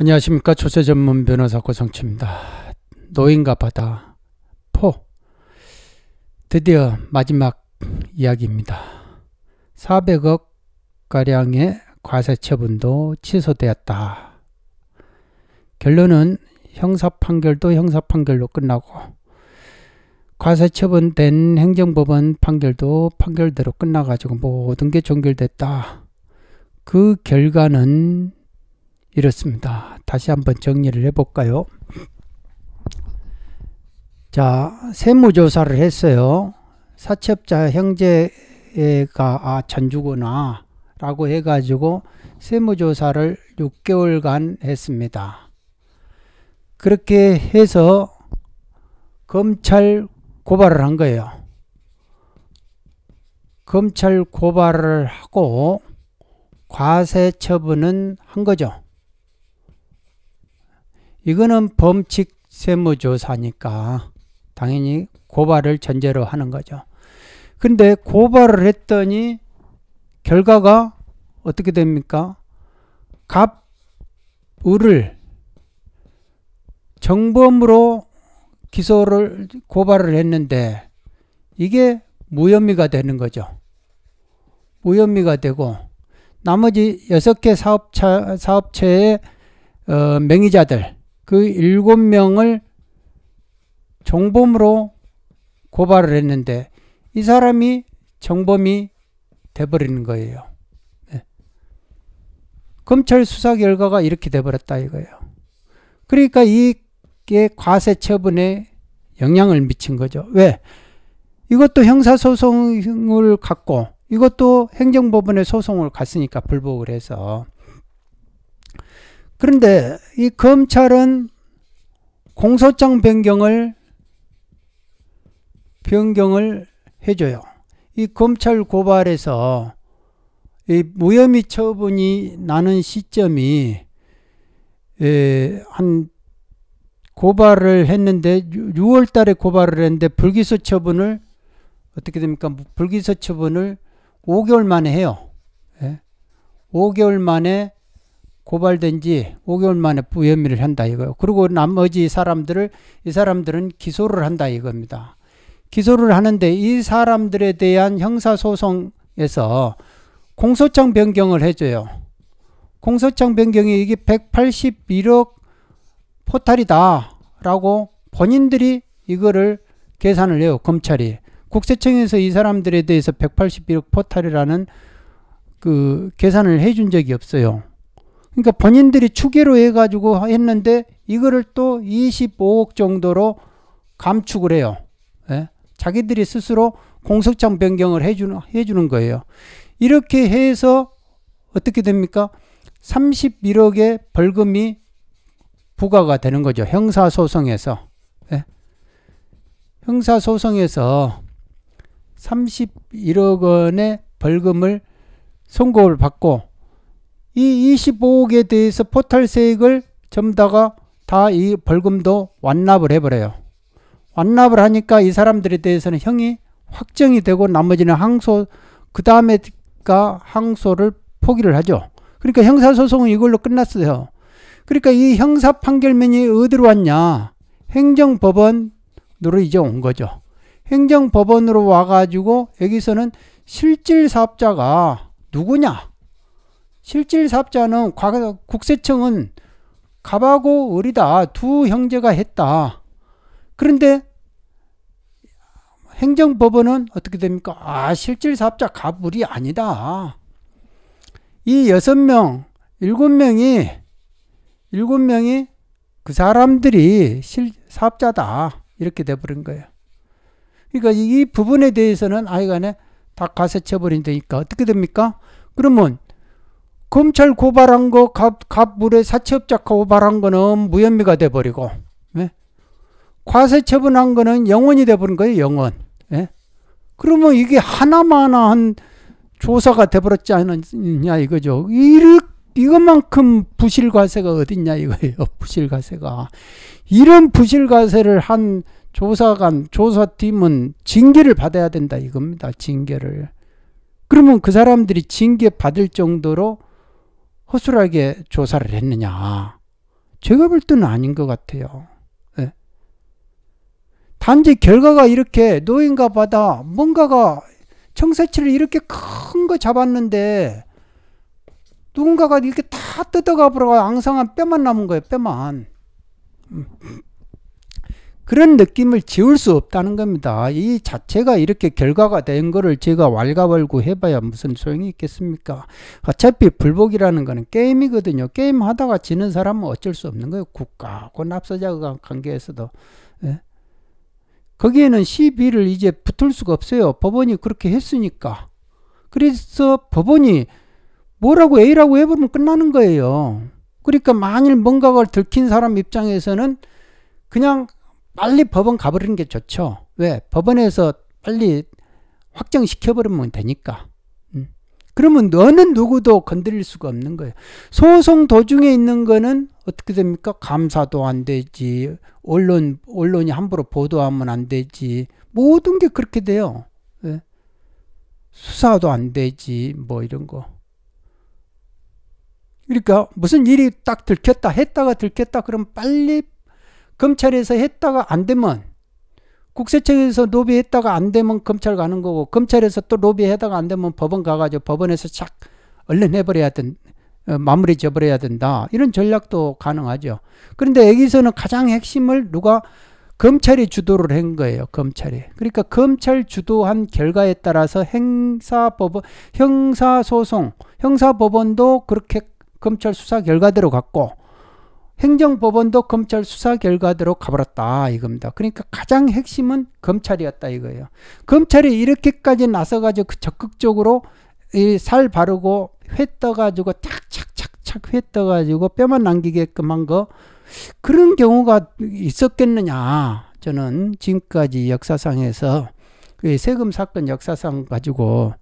안녕하십니까 초세 전문 변호사 고성치입니다. 노인과 바다 포 드디어 마지막 이야기입니다. 400억 가량의 과세 처분도 취소되었다. 결론은 형사 판결도 형사 판결로 끝나고 과세 처분된 행정법원 판결도 판결대로 끝나가지고 모든 게 종결됐다. 그 결과는 이렇습니다. 다시 한번 정리를 해볼까요? 자, 세무조사를 했어요. 사채업자 형제가 아, 전주구나 라고 해가지고 세무조사를 6개월간 했습니다. 그렇게 해서 검찰 고발을 한 거예요. 검찰 고발을 하고 과세 처분은 한 거죠. 이거는 범칙 세무조사니까 당연히 고발을 전제로 하는 거죠. 근데 고발을 했더니 결과가 어떻게 됩니까? 갑, 을 정범으로 기소를 고발을 했는데 이게 무혐의가 되는 거죠. 무혐의가 되고 나머지 6개 사업차, 사업체의 어, 명의자들 그 일곱 명을 정범으로 고발을 했는데 이 사람이 정범이 돼버리는 거예요. 네. 검찰 수사 결과가 이렇게 돼버렸다 이거예요. 그러니까 이게 과세 처분에 영향을 미친 거죠. 왜? 이것도 형사소송을 갖고 이것도 행정법원에 소송을 갔으니까 불복을 해서 그런데 이 검찰은 공소장 변경을 변경을 해줘요. 이 검찰 고발에서 이 무혐의 처분이 나는 시점이 에, 한 고발을 했는데 6월 달에 고발을 했는데 불기소 처분을 어떻게 됩니까? 뭐 불기소 처분을 5개월 만에 해요. 5개월 예? 만에 고발된 지 5개월 만에 부혐의를 한다 이거요. 그리고 나머지 사람들을 이 사람들은 기소를 한다 이겁니다. 기소를 하는데 이 사람들에 대한 형사소송에서 공소장 변경을 해줘요. 공소장 변경이 이게 181억 포탈이다라고 본인들이 이거를 계산을 해요. 검찰이. 국세청에서 이 사람들에 대해서 181억 포탈이라는 그 계산을 해준 적이 없어요. 그러니까 본인들이 추계로 해가지고 했는데 이거를 또 25억 정도로 감축을 해요. 예? 자기들이 스스로 공석장 변경을 해주는, 해주는 거예요. 이렇게 해서 어떻게 됩니까? 31억의 벌금이 부과가 되는 거죠. 형사소송에서. 예? 형사소송에서 31억 원의 벌금을 선고를 받고 이 25억에 대해서 포탈 세액을 점 다가 다 이 벌금도 완납을 해버려요. 완납을 하니까 이 사람들에 대해서는 형이 확정이 되고 나머지는 항소 그 다음에가 항소를 포기를 하죠. 그러니까 형사소송은 이걸로 끝났어요. 그러니까 이 형사 판결문이 어디로 왔냐? 행정법원으로 이제 온 거죠. 행정법원으로 와가지고 여기서는 실질 사업자가 누구냐? 실질 사업자는 과거 국세청은 갑하고 을이다. 두 형제가 했다. 그런데 행정법원은 어떻게 됩니까? 아, 실질 사업자 갑을이 아니다. 이 여섯 명, 일곱 명이, 일곱 명이 그 사람들이 실, 사업자다. 이렇게 돼버린 거예요. 그러니까 이 부분에 대해서는 아이간에 다 가세 처버린다니까 어떻게 됩니까? 그러면 검찰 고발한 거, 갑, 갑물에 사채업자 고발한 거는 무혐의가 돼버리고, 예? 과세 처분한 거는 영원이 돼버린 거예요, 영원. 예? 그러면 이게 하나만한 조사가 돼버렸지 않느냐 이거죠. 이렇 이것만큼 부실과세가 어딨냐 이거예요. 부실과세가. 이런 부실과세를 한 조사관, 조사팀은 징계를 받아야 된다 이겁니다. 징계를. 그러면 그 사람들이 징계 받을 정도로 허술하게 조사를 했느냐. 제가 볼 때는 아닌 것 같아요. 네. 단지 결과가 이렇게 노인가 바다 뭔가가 청새치를 이렇게 큰 거 잡았는데 누군가가 이렇게 다 뜯어가 버려가 앙상한 뼈만 남은 거예요. 뼈만. 음. 그런 느낌을 지울 수 없다는 겁니다. 이 자체가 이렇게 결과가 된 거를 제가 왈가왈부 해봐야 무슨 소용이 있겠습니까? 어차피 불복이라는 거는 게임이거든요. 게임 하다가 지는 사람은 어쩔 수 없는 거예요. 국가하고 납세자가 관계에서도. 예? 거기에는 시비를 이제 붙을 수가 없어요. 법원이 그렇게 했으니까. 그래서 법원이 뭐라고 A라고 해보면 끝나는 거예요. 그러니까 만일 뭔가를 들킨 사람 입장에서는 그냥 빨리 법원 가버리는 게 좋죠. 왜? 법원에서 빨리 확정시켜버리면 되니까. 음. 그러면 너는 누구도 건드릴 수가 없는 거예요. 소송 도중에 있는 거는 어떻게 됩니까? 감사도 안 되지. 언론, 언론이 함부로 보도하면 안 되지. 모든 게 그렇게 돼요. 예. 수사도 안 되지. 뭐 이런 거. 그러니까 무슨 일이 딱 들켰다 했다가 들켰다 그럼 빨리 검찰에서 했다가 안 되면 국세청에서 로비했다가 안 되면 검찰 가는 거고 검찰에서 또 로비하다가 안 되면 법원 가가지고 법원에서 착 얼른 해버려야 된 어, 마무리 져버려야 된다 이런 전략도 가능하죠. 그런데 여기서는 가장 핵심을 누가 검찰이 주도를 한 거예요. 검찰이. 그러니까 검찰 주도한 결과에 따라서 행사법원, 형사소송, 형사법원도 그렇게 검찰 수사 결과대로 갔고 행정법원도 검찰 수사 결과대로 가버렸다 이겁니다. 그러니까 가장 핵심은 검찰이었다 이거예요. 검찰이 이렇게까지 나서가지고 그 적극적으로 이 살 바르고 회 떠가지고 착착착착 회 떠가지고 뼈만 남기게끔 한 거 그런 경우가 있었겠느냐 저는 지금까지 역사상에서 그 세금 사건 역사상 가지고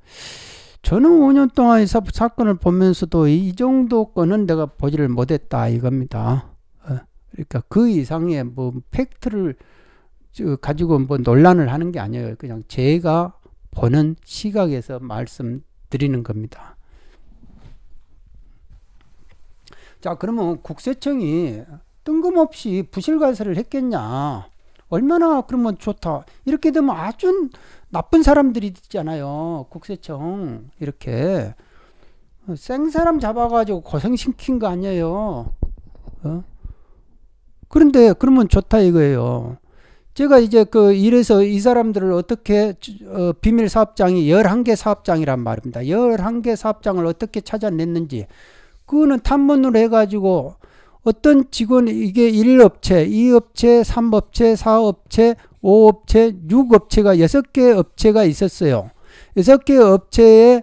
저는 5년 동안 이 사, 건을 보면서도 이, 정도 건은 내가 보지를 못했다 이겁니다. 어, 그러니까 그 이상의 뭐 팩트를 가지고 뭐 논란을 하는 게 아니에요. 그냥 제가 보는 시각에서 말씀드리는 겁니다. 자, 그러면 국세청이 뜬금없이 부실과세를 했겠냐? 얼마나 그러면 좋다. 이렇게 되면 아주 나쁜 사람들이잖아요. 국세청 이렇게 생 사람 잡아가지고 고생시킨 거 아니에요. 어? 그런데 그러면 좋다 이거예요. 제가 이제 그이래서이 사람들을 어떻게 어, 비밀 사업장이 11개 사업장이란 말입니다. 11개 사업장을 어떻게 찾아냈는지 그거는 탐문을 해가지고 어떤 직원 이게 1업체, 2업체, 3업체, 4업체, 5업체, 6업체가 6개 업체가 있었어요. 6개 업체에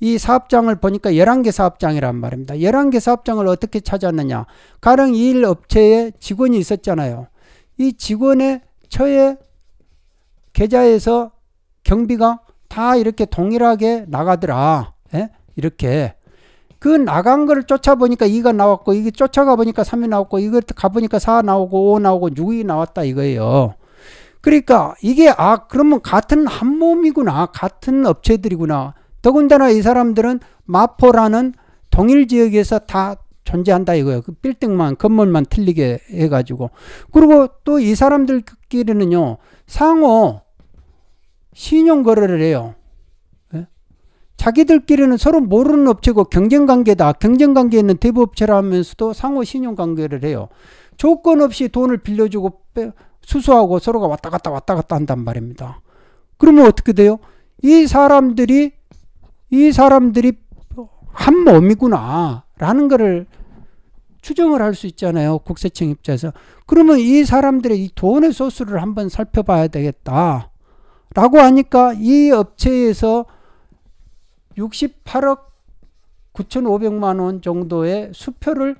이 사업장을 보니까 11개 사업장이란 말입니다. 11개 사업장을 어떻게 찾았느냐. 가령 1 업체에 직원이 있었잖아요. 이 직원의 처에 계좌에서 경비가 다 이렇게 동일하게 나가더라. 에? 예? 이렇게. 그 나간 거를 쫓아보니까 2가 나왔고, 이게 쫓아가 보니까 3이 나왔고, 이걸 가보니까 4 나오고, 5 나오고, 6이 나왔다 이거예요. 그러니까 이게 아 그러면 같은 한 몸이구나 같은 업체들이구나 더군다나 이 사람들은 마포라는 동일 지역에서 다 존재한다 이거예요. 그 빌딩만 건물만 틀리게 해가지고 그리고 또 이 사람들끼리는요 상호 신용 거래를 해요. 예? 자기들끼리는 서로 모르는 업체고 경쟁관계다. 경쟁관계에 는 대부업체라면서도 상호 신용관계를 해요. 조건 없이 돈을 빌려주고 빼, 수소하고 서로가 왔다 갔다 왔다 갔다 한단 말입니다. 그러면 어떻게 돼요? 이 사람들이 이 사람들이 한 몸이구나라는 것을 추정을 할 수 있잖아요. 국세청 입장에서. 그러면 이 사람들의 이 돈의 소스를 한번 살펴봐야 되겠다. 라고 하니까 이 업체에서 68억 9,500만 원 정도의 수표를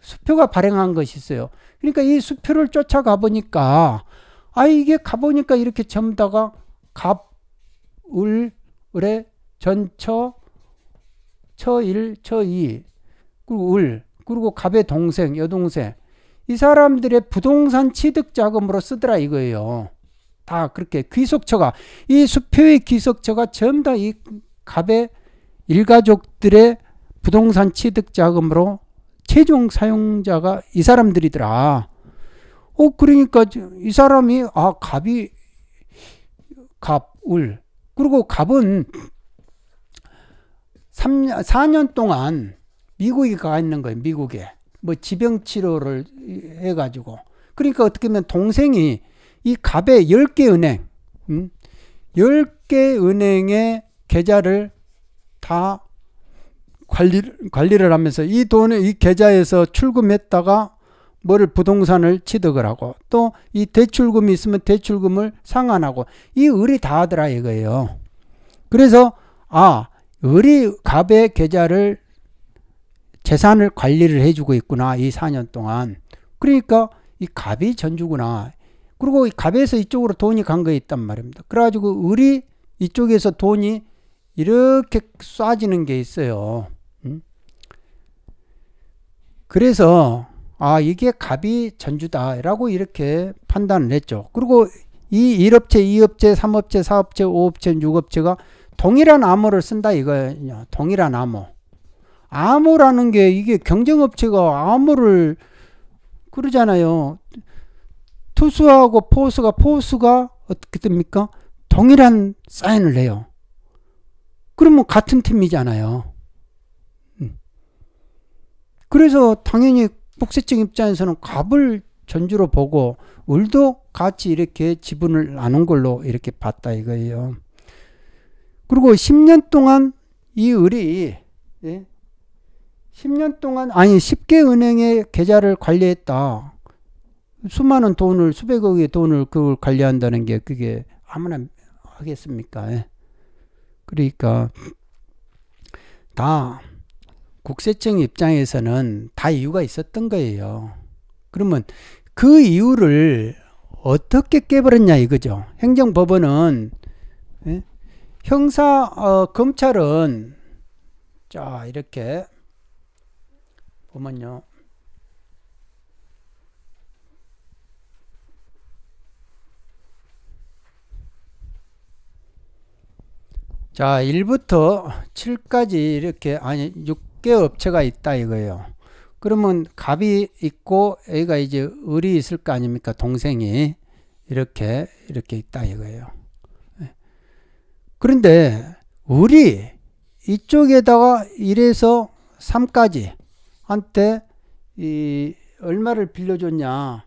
수표가 발행한 것이 있어요. 그러니까 이 수표를 쫓아가 보니까 아 이게 가보니까 이렇게 전부 다가 갑, 을, 을의 전처, 처일, 처이, 그리고 을, 그리고 갑의 동생, 여동생. 이 사람들의 부동산 취득 자금으로 쓰더라 이거예요. 다 그렇게 귀속처가, 이 수표의 귀속처가 전부 다이 갑의 일가족들의 부동산 취득 자금으로 최종 사용자가 이 사람들이더라. 어, 그러니까 이 사람이, 아, 갑이, 갑, 울. 그리고 갑은 3년, 4년 동안 미국에 가 있는 거예요, 미국에. 뭐 지병 치료를 해가지고. 그러니까 어떻게 보면 동생이 이 갑의 10개 은행, 음? 10개 은행의 계좌를 다 관리, 관리를 하면서 이 돈을 이 계좌에서 출금했다가 뭐를 부동산을 취득을 하고 또 이 대출금이 있으면 대출금을 상환하고 이 을이 다 하더라 이거예요. 그래서 아 을이 갑의 계좌를 재산을 관리를 해주고 있구나 이 4년 동안 그러니까 이 갑이 전주구나 그리고 이 갑에서 이쪽으로 돈이 간 거에 있단 말입니다. 그래가지고 을이 이쪽에서 돈이 이렇게 쏴지는 게 있어요. 그래서 아 이게 갑이 전주다라고 이렇게 판단을 했죠. 그리고 이 1업체, 2업체, 3업체, 4업체, 5업체, 6업체가 동일한 암호를 쓴다 이거예요. 동일한 암호. 암호라는 게 이게 경쟁업체가 암호를 그러잖아요. 투수하고 포수가 포수가 어떻게 됩니까? 동일한 사인을 해요. 그러면 같은 팀이잖아요. 그래서 당연히 복세층 입장에서는 갑을 전주로 보고 을도 같이 이렇게 지분을 나눈 걸로 이렇게 봤다 이거예요. 그리고 10년 동안 이 을이 예? 10년 동안 아니 10개 은행의 계좌를 관리했다. 수많은 돈을 수백억의 돈을 그걸 관리한다는 게 그게 아무나 하겠습니까? 예. 그러니까 다 국세청 입장에서는 다 이유가 있었던 거예요. 그러면 그 이유를 어떻게 깨버렸냐 이거죠. 행정법원은 예? 형사 어, 검찰은 자 이렇게 보면요. 자, 1부터 7까지 이렇게, 아니, 6, 개 업체가 있다 이거예요. 그러면 갑이 있고 여기가 이제 을이 있을 거 아닙니까? 동생이 이렇게 이렇게 있다 이거예요. 예. 그런데 을이 이쪽에다가 1에서 3까지 한테 이 얼마를 빌려줬냐?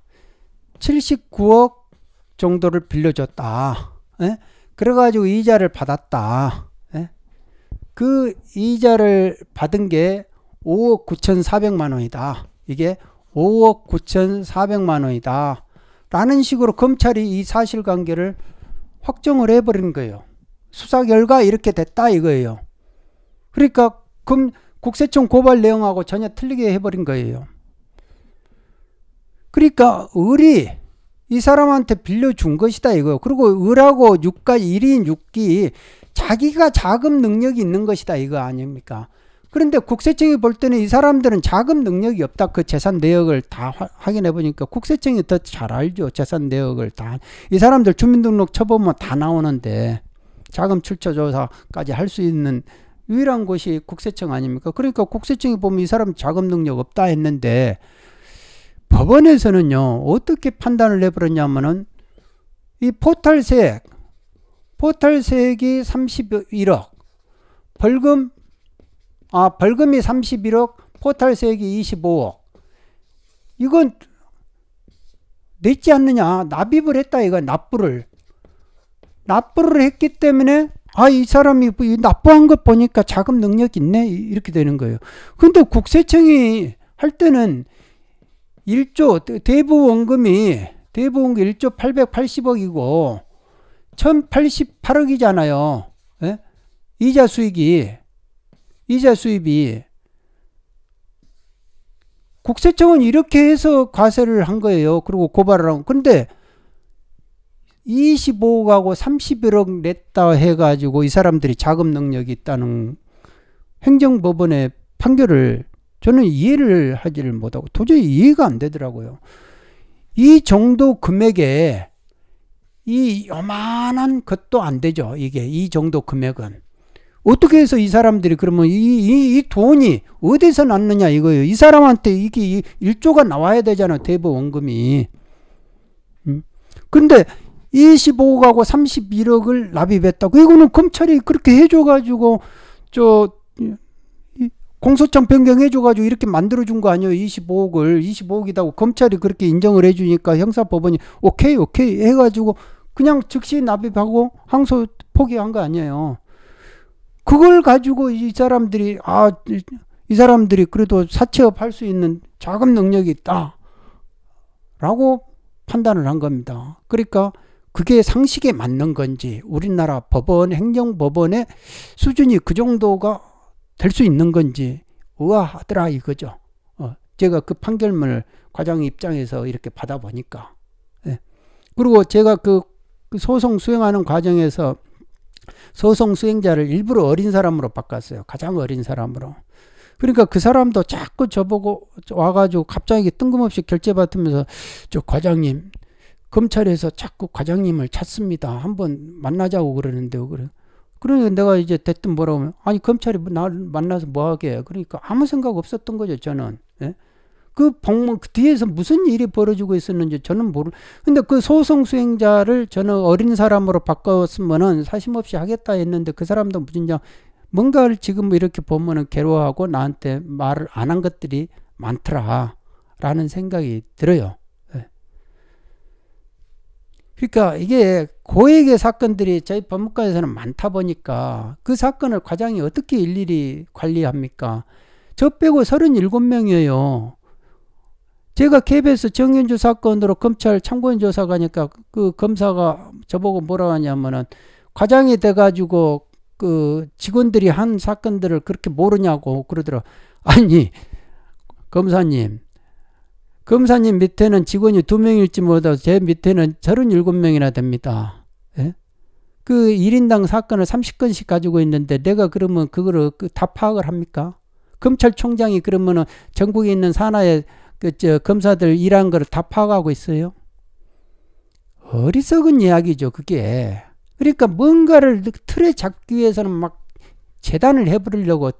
79억 정도를 빌려줬다. 에? 예. 그래가지고 이자를 받았다. 그 이자를 받은 게 5억 9,400만 원이다. 이게 5억 9,400만 원이다. 라는 식으로 검찰이 이 사실관계를 확정을 해버린 거예요. 수사 결과 이렇게 됐다 이거예요. 그러니까 금, 국세청 고발 내용하고 전혀 틀리게 해버린 거예요. 그러니까 을이 이 사람한테 빌려준 것이다 이거 그리고 을하고 육가 1인 6기 자기가 자금 능력이 있는 것이다 이거 아닙니까? 그런데 국세청이 볼 때는 이 사람들은 자금 능력이 없다. 그 재산 내역을 다 확인해 보니까 국세청이 더 잘 알죠. 재산 내역을 다. 이 사람들 주민등록 쳐보면 다 나오는데 자금 출처 조사까지 할 수 있는 유일한 곳이 국세청 아닙니까? 그러니까 국세청이 보면 이 사람 자금 능력 없다 했는데 법원에서는요, 어떻게 판단을 해버렸냐면은이 포탈세액, 포탈세액이 31억, 벌금, 아, 벌금이 31억, 포탈세액이 25억. 이건 냈지 않느냐. 납입을 했다, 이거, 납부를. 납부를 했기 때문에, 아, 이 사람이 뭐 납부한 것 보니까 자금 능력 있네? 이렇게 되는 거예요. 근데 국세청이 할 때는 1조 대부원금이 대부원금 1조 880억이고 1088억이잖아요. 예? 이자 수익이 이자 수입이 국세청은 이렇게 해서 과세를 한 거예요. 그리고 고발을 한고 근데 25억하고 31억 냈다 해가지고 이 사람들이 자금 능력이 있다는 행정법원의 판결을 저는 이해를 하지를 못하고 도저히 이해가 안 되더라고요. 이 정도 금액에 이 요만한 것도 안 되죠. 이게 이 정도 금액은. 어떻게 해서 이 사람들이 그러면 이, 이, 이 돈이 어디서 났느냐 이거예요. 이 사람한테 이게 1조가 나와야 되잖아. 대부 원금이. 음? 근데 25억하고 31억을 납입했다고. 이거는 검찰이 그렇게 해줘가지고 저 공소장 변경해줘가지고 이렇게 만들어준 거 아니에요. 25억을. 25억이다고 검찰이 그렇게 인정을 해주니까 형사법원이 오케이, 오케이 해가지고 그냥 즉시 납입하고 항소 포기한 거 아니에요. 그걸 가지고 이 사람들이, 아, 이 사람들이 그래도 사채업 할 수 있는 자금 능력이 있다. 라고 판단을 한 겁니다. 그러니까 그게 상식에 맞는 건지 우리나라 법원, 행정법원의 수준이 그 정도가 될수 있는 건지 우아하더라 이거죠. 어, 제가 그 판결문을 과장 입장에서 이렇게 받아보니까. 예. 그리고 제가 그, 그 소송 수행하는 과정에서 소송 수행자를 일부러 어린 사람으로 바꿨어요. 가장 어린 사람으로. 그러니까 그 사람도 자꾸 저보고 와가지고 갑자기 뜬금없이 결제받으면서 저 과장님 검찰에서 자꾸 과장님을 찾습니다. 한번 만나자고 그러는데요. 그래. 그러니까 내가 이제 됐든 뭐라고 하면 아니 검찰이 뭐 나를 만나서 뭐 하게 그러니까 아무 생각 없었던 거죠 저는 예? 그 방문 그 뒤에서 무슨 일이 벌어지고 있었는지 저는 모르 근데 그 소송 수행자를 저는 어린 사람으로 바꿨으면은 사심없이 하겠다 했는데 그 사람도 무진장 뭔가를 지금 이렇게 보면은 괴로워하고 나한테 말을 안 한 것들이 많더라라는 생각이 들어요 그러니까 이게 고액의 사건들이 저희 법무과에서는 많다 보니까 그 사건을 과장이 어떻게 일일이 관리합니까? 저 빼고 37명이에요. 제가 KBS 정윤주 사건으로 검찰 참고인 조사 가니까 그 검사가 저보고 뭐라 고 하냐면은 과장이 돼가지고 그 직원들이 한 사건들을 그렇게 모르냐고 그러더라. 아니, 검사님, 검사님 밑에는 직원이 두명일지 몰라도 제 밑에는 37명이나 됩니다. 예? 그 1인당 사건을 30건씩 가지고 있는데 내가 그러면 그거를 그 다 파악을 합니까? 검찰총장이 그러면은 전국에 있는 산하의 그저 검사들 일한 거를 다 파악하고 있어요? 어리석은 이야기죠, 그게. 그러니까 뭔가를 틀에 잡기 위해서는 막 재단을 해버리려고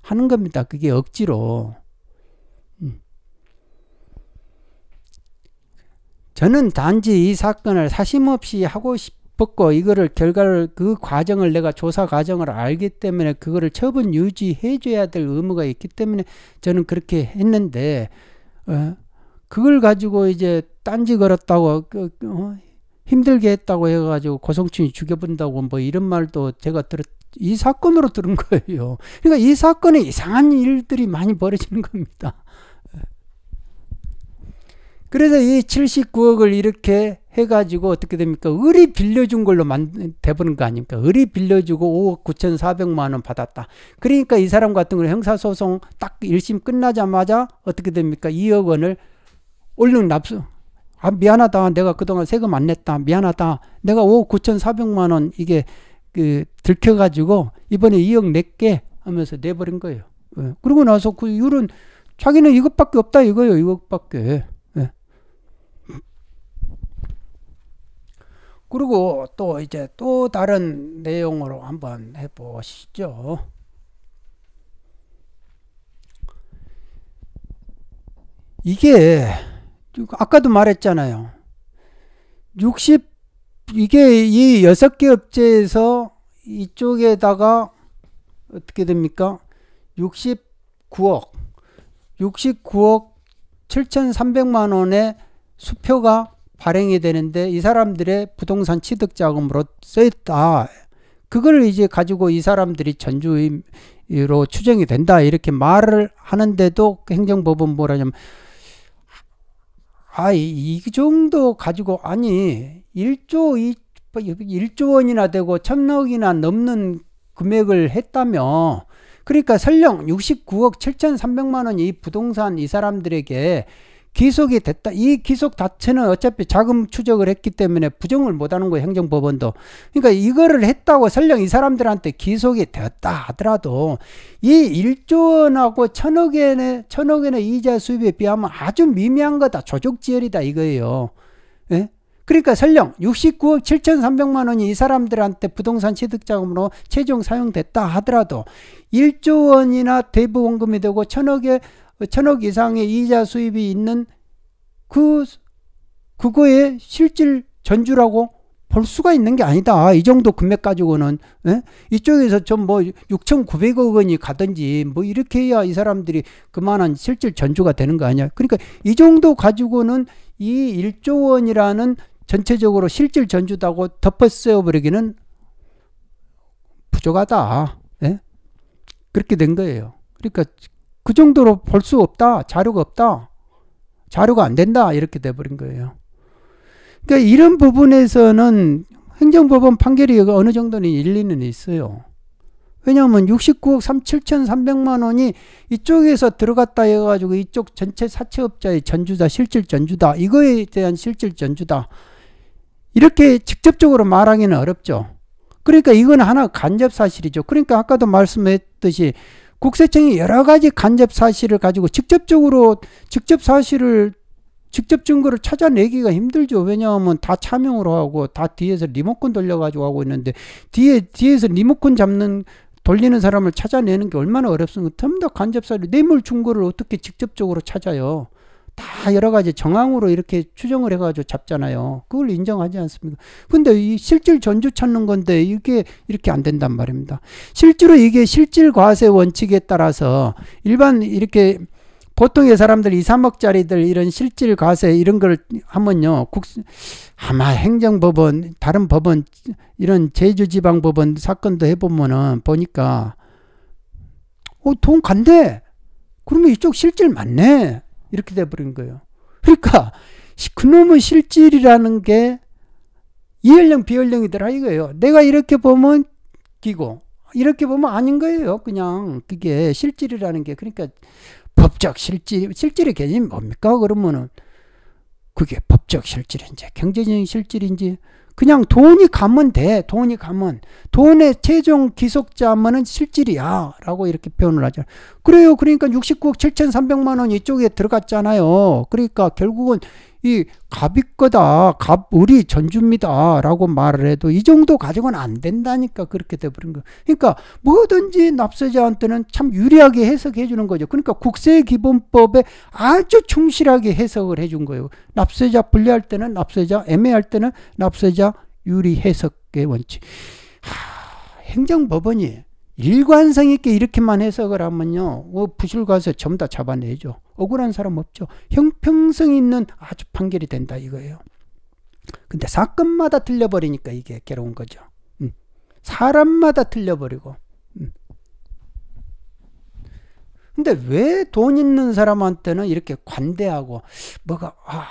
하는 겁니다. 그게 억지로. 저는 단지 이 사건을 사심없이 하고 싶었고 이거를 결과를 그 과정을 내가 조사 과정을 알기 때문에 그거를 처분 유지해 줘야 될 의무가 있기 때문에 저는 그렇게 했는데 어, 그걸 가지고 이제 딴지 걸었다고 그, 그, 어, 힘들게 했다고 해가지고 고성춘이 죽여본다고 뭐 이런 말도 제가 들었 이 사건으로 들은 거예요. 그러니까 이 사건에 이상한 일들이 많이 벌어지는 겁니다. 그래서 이 79억을 이렇게 해가지고 어떻게 됩니까? 을이 빌려준 걸로 만, 대보는 거 아닙니까? 을이 빌려주고 5억 9,400만 원 받았다. 그러니까 이 사람 같은 걸우 형사소송 딱 1심 끝나자마자 어떻게 됩니까? 2억 원을 얼른 납수. 아, 미안하다. 내가 그동안 세금 안 냈다. 미안하다. 내가 5억 9,400만 원 이게 그 들켜가지고 이번에 2억 낼게 하면서 내버린 거예요. 예. 그리고 나서 그 이유는 자기는 이것밖에 없다 이거예요. 이것밖에. 그리고 또 이제 또 다른 내용으로 한번 해보시죠. 이게 아까도 말했잖아요. 60 이게 이 여섯 개 업체에서 이쪽에다가 어떻게 됩니까? 69억 69억 7,300만 원의 수표가 발행이 되는데 이 사람들의 부동산 취득 자금으로 쓰였다. 그걸 이제 가지고 이 사람들이 전주임으로 추정이 된다 이렇게 말을 하는데도 행정법은 뭐라냐면 아 이 정도 가지고 아니 1조 2, 1조 원이나 되고 천억이나 넘는 금액을 했다며 그러니까 설령 69억 7,300만 원 이 부동산 이 사람들에게 기속이 됐다. 이 기속 자체는 어차피 자금 추적을 했기 때문에 부정을 못하는 거예요. 행정법원도. 그러니까 이거를 했다고 설령 이 사람들한테 기속이 됐다 하더라도 이1조 원하고 천억 엔의 천억 원의 이자 수입에 비하면 아주 미미한 거다. 조족지열이다 이거예요. 예? 그러니까 설령 69억 7,300만 원이 이 사람들한테 부동산 취득자금으로 최종 사용됐다 하더라도 1조 원이나 대부원금이 되고 천억에 천억 이상의 이자 수입이 있는 그 그거의 실질 전주라고 볼 수가 있는 게 아니다. 이 정도 금액 가지고는 에? 예? 이쪽에서 좀뭐 6,900억 원이 가든지 뭐 이렇게 해야 이 사람들이 그만한 실질 전주가 되는 거 아니야. 그러니까 이 정도 가지고는 이 1조 원이라는 전체적으로 실질 전주다고 덮어씌워 버리기는 부족하다. 에? 예? 그렇게 된 거예요. 그러니까 그 정도로 볼 수 없다. 자료가 없다. 자료가 안 된다. 이렇게 돼버린 거예요. 그러니까 이런 부분에서는 행정법원 판결이 어느 정도는 일리는 있어요. 왜냐하면 69억 3, 7,300만 원이 이쪽에서 들어갔다 해가지고 이쪽 전체 사채업자의 전주다, 실질 전주다, 이거에 대한 실질 전주다. 이렇게 직접적으로 말하기는 어렵죠. 그러니까 이건 하나 간접 사실이죠. 그러니까 아까도 말씀했듯이 국세청이 여러 가지 간접 사실을 가지고 직접적으로 직접 사실을 직접 증거를 찾아내기가 힘들죠. 왜냐하면 다 차명으로 하고 다 뒤에서 리모컨 돌려가지고 하고 있는데 뒤에 뒤에서 리모컨 잡는 돌리는 사람을 찾아내는 게 얼마나 어렵습니까? 전부 간접사를 뇌물 증거를 어떻게 직접적으로 찾아요? 다 여러 가지 정황으로 이렇게 추정을 해가지고 잡잖아요. 그걸 인정하지 않습니까? 근데 이 실질 전주 찾는 건데 이게 이렇게 안 된단 말입니다. 실제로 이게 실질 과세 원칙에 따라서 일반 이렇게 보통의 사람들 2, 3억짜리들 이런 실질 과세 이런 걸 하면요. 국 아마 행정법원 다른 법원 이런 제주지방법원 사건도 해보면은 보니까 어 돈 간대. 그러면 이쪽 실질 맞네. 이렇게 돼버린 거예요. 그러니까 그놈의 실질이라는 게 이연령 비연령이더라 이거예요. 내가 이렇게 보면 기고 이렇게 보면 아닌 거예요. 그냥 그게 실질이라는 게 그러니까 법적 실질 실질이 개념이 뭡니까? 그러면은 그게 법적 실질인지 경제적인 실질인지 그냥 돈이 가면 돼. 돈이 가면. 돈의 최종 기속자만은 실질이야. 라고 이렇게 표현을 하죠. 그래요. 그러니까 69억 7,300만 원 이쪽에 들어갔잖아요. 그러니까 결국은 이 갑이 거다, 갑 우리 전주입니다라고 말을 해도 이 정도 가지고는 안 된다니까 그렇게 돼버린 거. 그러니까 뭐든지 납세자한테는 참 유리하게 해석해 주는 거죠. 그러니까 국세기본법에 아주 충실하게 해석을 해 준 거예요. 납세자 불리할 때는 납세자, 애매할 때는 납세자 유리 해석의 원칙. 하, 행정법원이 에요 일관성 있게 이렇게만 해석을 하면요. 어, 부실 가서 전부 다 잡아내죠. 억울한 사람 없죠. 형평성 있는 아주 판결이 된다 이거예요. 근데 사건마다 틀려버리니까 이게 괴로운 거죠. 음. 사람마다 틀려버리고. 음. 근데 왜 돈 있는 사람한테는 이렇게 관대하고 뭐가 아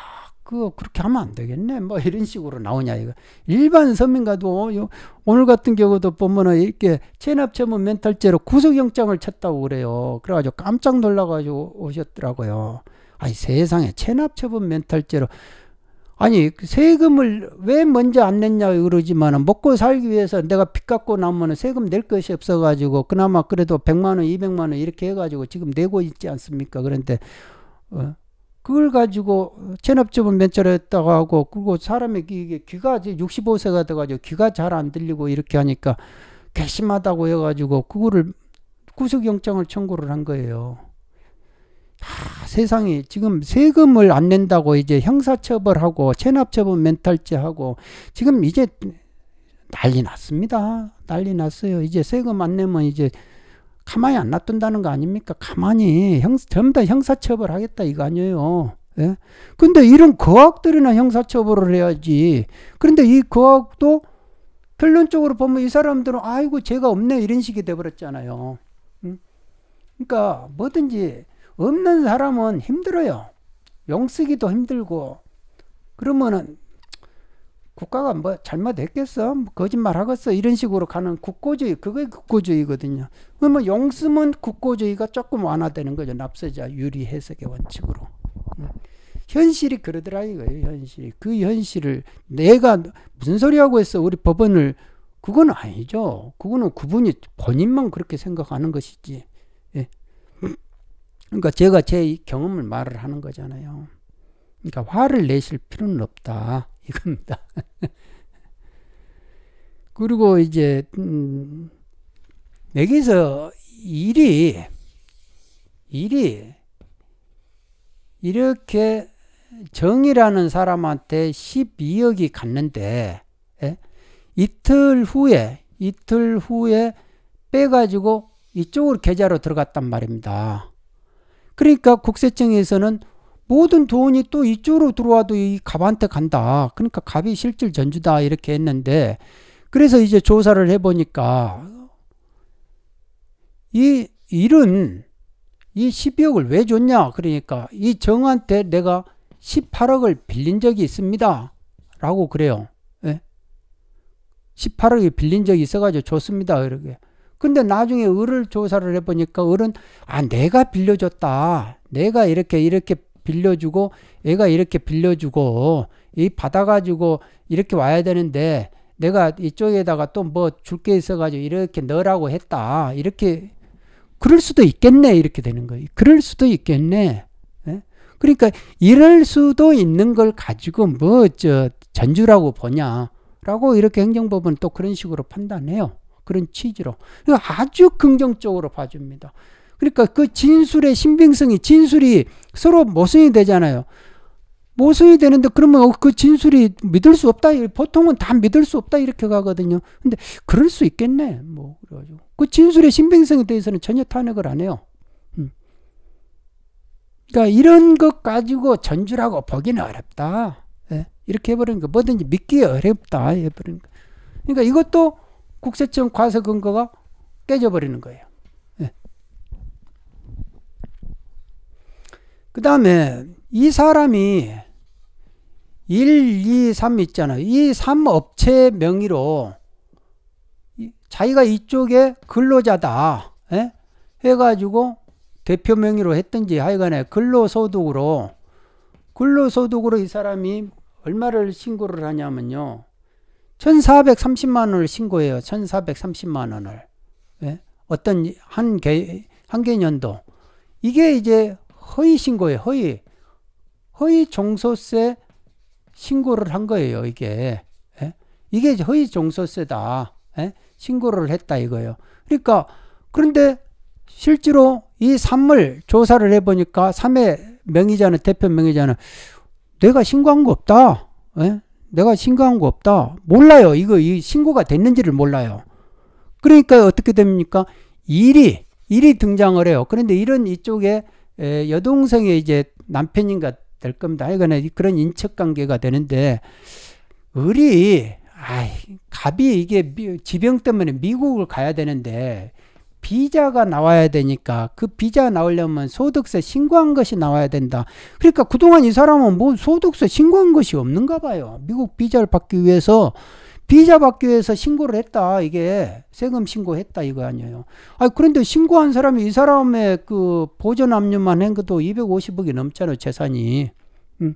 그거 그렇게 하면 안 되겠네. 뭐 이런 식으로 나오냐 이거. 일반 서민가도 어, 오늘 같은 경우도 보면은 이렇게 체납체문 멘탈죄로 구속영장을 쳤다고 그래요. 그래가지고 깜짝 놀라가지고 오셨더라고요. 아니 세상에 체납처분 멘탈죄로 아니 세금을 왜 먼저 안 냈냐 그러지만은 먹고 살기 위해서 내가 빚 갚고 나면은 세금 낼 것이 없어가지고 그나마 그래도 1 0 0만 원, 2 0 0만원 이렇게 해가지고 지금 내고 있지 않습니까? 그런데 어, 그걸 가지고 체납점은 면제했다고 하고 그리고 사람의 이게 귀가 이제 65세가 돼가지고 귀가 잘 안 들리고 이렇게 하니까 괘씸하다고 해가지고 그거를 구속영장을 청구를 한 거예요. 아, 세상에 지금 세금을 안 낸다고 이제 형사처벌하고 체납처분 멘탈죄하고 지금 이제 난리 났습니다. 난리 났어요. 이제 세금 안 내면 이제 가만히 안 놔둔다는 거 아닙니까? 가만히 형, 전부 다 형사처벌 하겠다 이거 아니에요. 예? 근데 이런 거학들이나 형사처벌을 해야지. 그런데 이 거학도 결론적으로 보면 이 사람들은 아이고 죄가 없네 이런 식이 돼버렸잖아요. 응? 그러니까 뭐든지 없는 사람은 힘들어요. 용 쓰기도 힘들고 그러면은 국가가 뭐 잘못했겠어? 뭐 거짓말 하겠어? 이런 식으로 가는 국고주의, 그게 국고주의거든요. 그러면 뭐 용쓰면 국고주의가 조금 완화되는 거죠. 납세자 유리 해석의 원칙으로. 음. 현실이 그러더라 이거예요. 현실이. 그 현실을 내가 무슨 소리 하고 있어? 우리 법원을 그건 아니죠. 그거는 그분이 본인만 그렇게 생각하는 것이지. 예. 그러니까 제가 제 경험을 말을 하는 거잖아요. 그러니까 화를 내실 필요는 없다. 이겁니다. 그리고 이제 음, 여기서 일이 일이 이렇게 정이라는 사람한테 12억이 갔는데 예? 이틀 후에 이틀 후에 빼가지고 이쪽으로 계좌로 들어갔단 말입니다. 그러니까 국세청에서는 모든 돈이 또 이쪽으로 들어와도 이 갑한테 간다. 그러니까 갑이 실질 전주다 이렇게 했는데 그래서 이제 조사를 해보니까 이 일은 이 12억을 왜 줬냐? 그러니까 이 정한테 내가 18억을 빌린 적이 있습니다. 라고 그래요. 예? 18억이 빌린 적이 있어가지고 줬습니다. 이렇게. 근데 나중에 을을 조사를 해보니까 을은 아 내가 빌려줬다. 내가 이렇게 이렇게 빌려주고 애가 이렇게 빌려주고 이 받아가지고 이렇게 와야 되는데 내가 이쪽에다가 또 뭐 줄 게 있어가지고 이렇게 넣으라고 했다. 이렇게 그럴 수도 있겠네. 이렇게 되는 거예요. 그럴 수도 있겠네. 예? 그러니까 이럴 수도 있는 걸 가지고 뭐 저 전주라고 보냐라고 이렇게 행정법은 또 그런 식으로 판단해요. 그런 취지로 아주 긍정적으로 봐줍니다. 그러니까 그 진술의 신빙성이 진술이 서로 모순이 되잖아요. 모순이 되는데 그러면 어, 그 진술이 믿을 수 없다. 보통은 다 믿을 수 없다 이렇게 가거든요. 근데 그럴 수 있겠네. 뭐 그래가지고 그 진술의 신빙성에 대해서는 전혀 탄핵을 안 해요. 음. 그러니까 이런 것 가지고 전주라고 보기는 어렵다. 예? 이렇게 해버리는 거 뭐든지 믿기 어렵다 해버리는 거. 그러니까 이것도 국세청 과세 근거가 깨져버리는 거예요. 그 다음에 이 사람이 1, 2, 3 있잖아요. 이 3 업체 명의로 자기가 이쪽에 근로자다 에? 예? 해가지고 대표 명의로 했든지 하여간에 근로소득으로 근로소득으로 이 사람이 얼마를 신고를 하냐면요. 1430만 원을 신고해요. 1430만 원을. 예? 어떤 한 개, 한 개년도. 이게 이제 허위 신고예요. 허위 허위 종소세 신고를 한 거예요. 이게 예? 이게 허위 종소세다. 예? 신고를 했다 이거예요. 그러니까 그런데 실제로 이 산물 조사를 해보니까 삼의 명의자는 대표 명의자는 내가 신고한 거 없다. 예? 내가 신고한 거 없다. 몰라요. 이거 이 신고가 됐는지를 몰라요. 그러니까 어떻게 됩니까? 일이 일이 등장을 해요. 그런데 이런 이쪽에 에, 여동생의 이제 남편인가 될 겁니다. 하여간 그런 인척 관계가 되는데 을이 아이 갑이 이게 지병 때문에 미국을 가야 되는데 비자가 나와야 되니까 그 비자 나오려면 소득세 신고한 것이 나와야 된다. 그러니까 그동안 이 사람은 뭐 소득세 신고한 것이 없는가 봐요. 미국 비자를 받기 위해서 비자 받기 위해서 신고를 했다. 이게 세금 신고했다 이거 아니에요. 아 그런데 신고한 사람이 이 사람의 그 보전 압류만 한 것도 250억이 넘잖아요. 재산이. 음.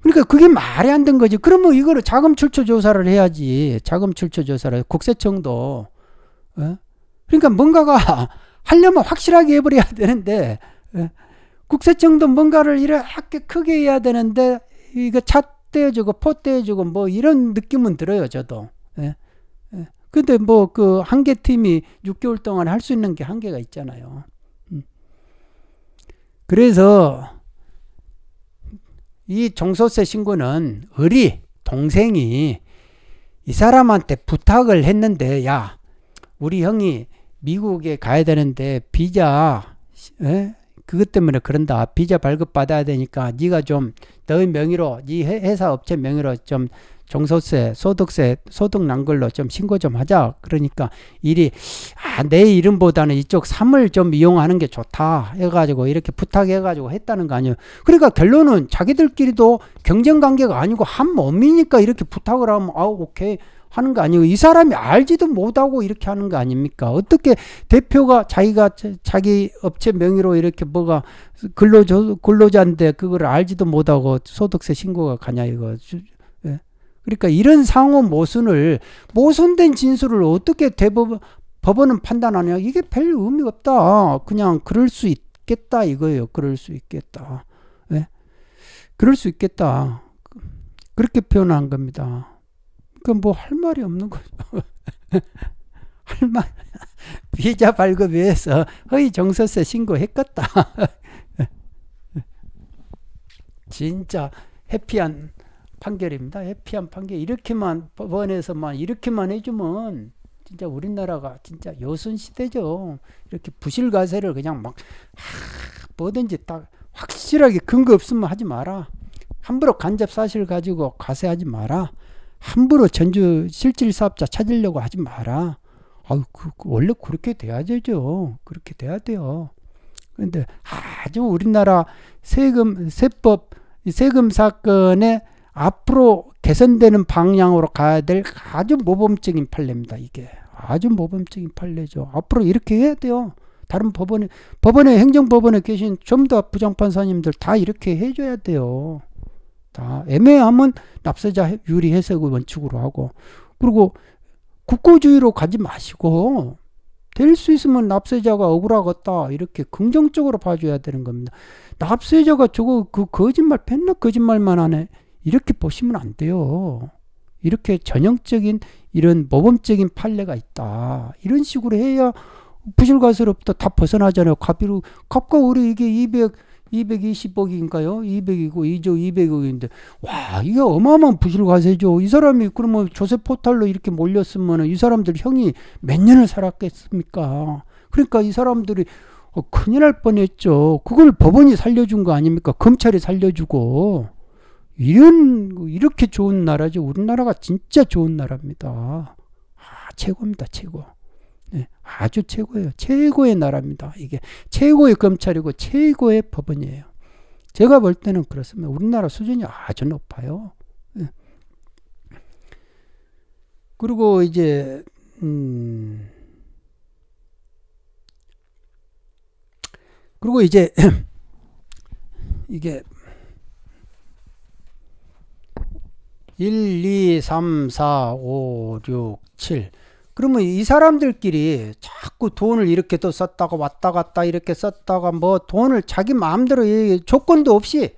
그러니까 그게 말이 안 된 거지. 그러면 이거를 자금 출처 조사를 해야지. 자금 출처 조사를 국세청도. 에? 예? 그러니까 뭔가가 하려면 확실하게 해버려야 되는데 에? 예? 국세청도 뭔가를 이렇게 크게 해야 되는데 이거 차 삿대해주고 포대해주고 뭐 이런 느낌은 들어요 저도. 예. 예. 근데 뭐 그한계 팀이 6개월 동안 할 수 있는 게 한계가 있잖아요. 음. 그래서 이 종소세 신고는 의리 동생이 이 사람한테 부탁을 했는데 야 우리 형이 미국에 가야 되는데 비자 에? 그것 때문에 그런다. 비자 발급 받아야 되니까 네가 좀 너의 명의로 네 회사 업체 명의로 좀 종소세, 소득세, 소득 난 걸로 좀 신고 좀 하자. 그러니까 일이 아, 내 이름보다는 이쪽 삶을 좀 이용하는 게 좋다 해가지고 이렇게 부탁해가지고 했다는 거 아니에요. 그러니까 결론은 자기들끼리도 경쟁 관계가 아니고 한 몸이니까 이렇게 부탁을 하면 아 오케이 하는 거아니고이 사람이 알지도 못하고 이렇게 하는 거 아닙니까? 어떻게 대표가 자기가 자기 업체 명의로 이렇게 뭐가 근로자 근로자인데 그걸 알지도 못하고 소득세 신고가 가냐 이거. 예? 그러니까 이런 상호 모순을 모순된 진술을 어떻게 대법 법원은 판단하냐? 이게 별 의미 없다. 그냥 그럴 수 있겠다 이거예요. 그럴 수 있겠다. 예? 그럴 수 있겠다. 그, 그렇게 표현한 겁니다. 그러뭐할 그러니까 말이 없는 거죠. 할 말, 비자 발급 위해서 허위 종소세 신고했겠다. 진짜 해피한 판결입니다. 해피한 판결. 이렇게만 법원에서만 이렇게만 해주면 진짜 우리나라가 진짜 여순 시대죠. 이렇게 부실가세를 그냥 막 하, 뭐든지 딱 확실하게 근거 없으면 하지 마라. 함부로 간접 사실 가지고 과세하지 마라. 함부로 전주 실질 사업자 찾으려고 하지 마라. 아유, 그, 그 원래 그렇게 돼야 되죠. 그렇게 돼야 돼요. 근데 아주 우리나라 세금 세법 세금 사건에 앞으로 개선되는 방향으로 가야 될 아주 모범적인 판례입니다. 이게 아주 모범적인 판례죠. 앞으로 이렇게 해야 돼요. 다른 법원에 법원에 행정법원에 계신 좀더 다 부장판사님들 다 이렇게 해줘야 돼요. 있다. 아, 애매함은 납세자 유리 해석을 원칙으로 하고 그리고 국고주의로 가지 마시고 될 수 있으면 납세자가 억울하겠다 이렇게 긍정적으로 봐줘야 되는 겁니다. 납세자가 저거 그 거짓말 맨날 거짓말만 하네 이렇게 보시면 안 돼요. 이렇게 전형적인 이런 모범적인 판례가 있다. 이런 식으로 해야 부실가스로부터 다 벗어나잖아요. 갑이로 갑과 을이 이게 200 220억인가요? 200이고 2조 200억인데 와 이게 어마어마한 부실과세죠. 이 사람이 그러면 조세 포탈로 이렇게 몰렸으면 이 사람들 형이 몇 년을 살았겠습니까? 그러니까 이 사람들이 어, 큰일 날 뻔했죠. 그걸 법원이 살려준 거 아닙니까? 검찰이 살려주고 이런 이렇게 좋은 나라죠. 우리나라가 진짜 좋은 나라입니다. 아 최고입니다 최고. 네, 아주 최고예요. 최고의 나라입니다. 이게 최고의 검찰이고 최고의 법원이에요. 제가 볼 때는 그렇습니다. 우리나라 수준이 아주 높아요. 네. 그리고 이제 음 그리고 이제 이게 1, 2, 3, 4, 5, 6, 7 그러면 이 사람들끼리 자꾸 돈을 이렇게 또 썼다가 왔다 갔다 이렇게 썼다가 뭐 돈을 자기 마음대로 조건도 없이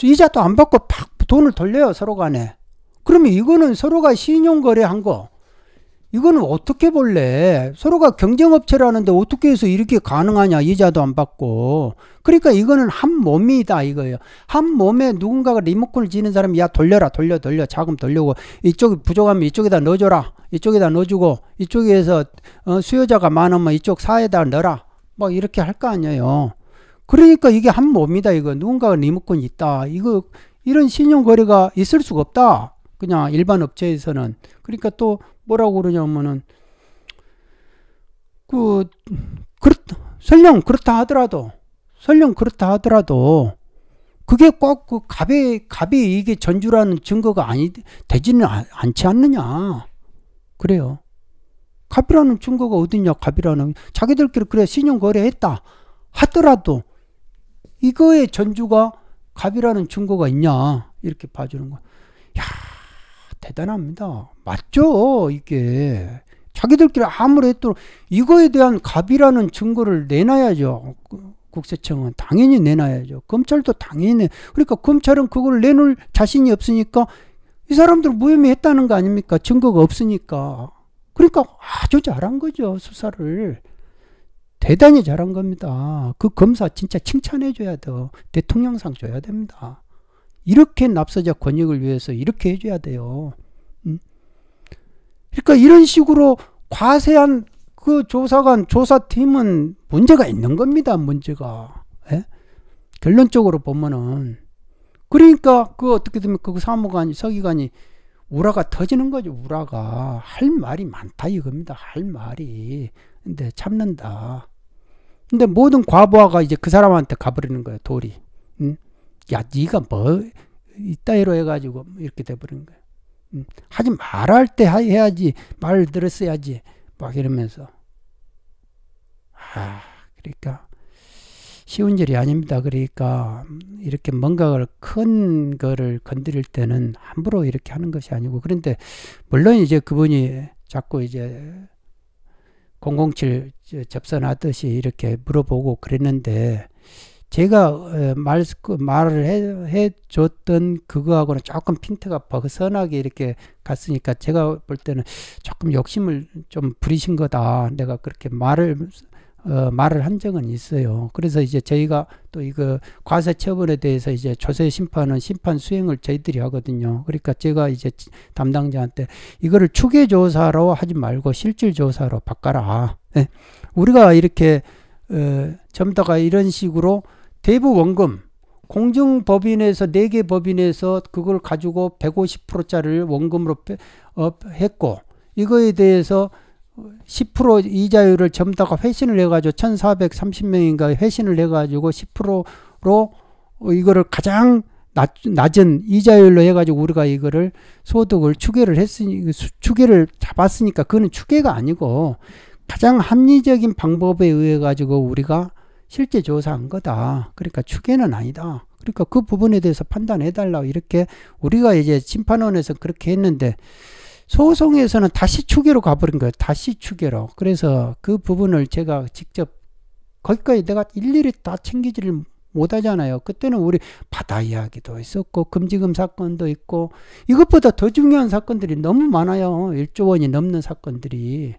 이자도 안 받고 팍 돈을 돌려요 서로 간에. 그러면 이거는 서로가 신용거래 한 거. 이거는 어떻게 볼래? 서로가 경쟁업체라는데 어떻게 해서 이렇게 가능하냐? 이자도 안 받고. 그러니까 이거는 한 몸이다 이거예요. 한 몸에 누군가가 리모컨을 지는 사람이 야 돌려라 돌려 돌려 자금 돌려고 이쪽이 부족하면 이쪽에다 넣어줘라. 이쪽에다 넣어주고 이쪽에서 어, 수요자가 많으면 이쪽 사에다 넣어라. 뭐 이렇게 할 거 아니에요. 그러니까 이게 한 몸이다 이거. 누군가가 리모컨이 있다. 이거 이런 신용거래가 있을 수가 없다. 그냥 일반 업체에서는 그러니까 또 뭐라고 그러냐면은 그그렇 설령 그렇다 하더라도 설령 그렇다 하더라도 그게 꼭 그 갑의 갑이 이게 전주라는 증거가 아니 되지는 않지 않느냐 그래요. 갑이라는 증거가 어딨냐 갑이라는 자기들끼리 그래 신용거래했다 하더라도 이거에 전주가 갑이라는 증거가 있냐 이렇게 봐주는 거 야, 대단합니다. 맞죠, 이게. 자기들끼리 아무리 해도 이거에 대한 갑이라는 증거를 내놔야죠. 그 국세청은 당연히 내놔야죠. 검찰도 당연히. 그러니까 검찰은 그걸 내놓을 자신이 없으니까 이 사람들 무혐의했다는 거 아닙니까? 증거가 없으니까. 그러니까 아주 잘한 거죠 수사를. 대단히 잘한 겁니다. 그 검사 진짜 칭찬해줘야 돼. 대통령상 줘야 됩니다. 이렇게 납세자 권익을 위해서 이렇게 해줘야 돼요. 음? 그러니까 이런 식으로 과세한 그 조사관, 조사팀은 문제가 있는 겁니다, 문제가. 예? 결론적으로 보면은. 그러니까 그 어떻게 되면 그 사무관이, 서기관이 우라가 터지는 거죠, 우라가. 할 말이 많다 이겁니다, 할 말이. 근데 참는다. 근데 모든 과부하가 이제 그 사람한테 가버리는 거예요, 돌이. 음? 야, 니가뭐 이따위로 해가지고 이렇게 돼버린 거야. 음, 하지 말할 때 해야지 말 들었어야지 막 이러면서 아 그러니까 쉬운 일이 아닙니다. 그러니까 이렇게 뭔가를 큰 거를 건드릴 때는 함부로 이렇게 하는 것이 아니고 그런데 물론 이제 그분이 자꾸 이제 007 접선하듯이 이렇게 물어보고 그랬는데 제가 어, 말, 그 말을 해, 해줬던 그거하고는 조금 핀트가 벗어나게 이렇게 갔으니까 제가 볼 때는 조금 욕심을 좀 부리신 거다. 내가 그렇게 말을, 어, 말을 한 적은 있어요. 그래서 이제 저희가 또 이거 과세 처분에 대해서 이제 조세 심판은 심판 수행을 저희들이 하거든요. 그러니까 제가 이제 담당자한테 이거를 추계 조사로 하지 말고 실질 조사로 바꿔라. 네. 우리가 이렇게 어, 점다가 이런 식으로 대부 원금 공증법인에서 4개 법인에서 그걸 가지고 150%짜리를 원금으로 어, 했고 이거에 대해서 10% 이자율을 전다가 회신을 해가지고 1430명인가 회신을 해가지고 10%로 이거를 가장 낮, 은 이자율로 해가지고 우리가 이거를 소득을 추계를 했으니 그 추계를 잡았으니까 그거는 추계가 아니고 가장 합리적인 방법에 의해 가지고 우리가 실제 조사한 거다. 그러니까 추계는 아니다. 그러니까 그 부분에 대해서 판단해 달라 고 이렇게 우리가 이제 심판원에서 그렇게 했는데 소송에서는 다시 추계로 가버린 거예요. 다시 추계로. 그래서 그 부분을 제가 직접 거기까지 내가 일일이 다 챙기지를 못하잖아요. 그때는 우리 바다 이야기도 있었고 금지금 사건도 있고 이것보다 더 중요한 사건들이 너무 많아요. 1조 원이 넘는 사건들이.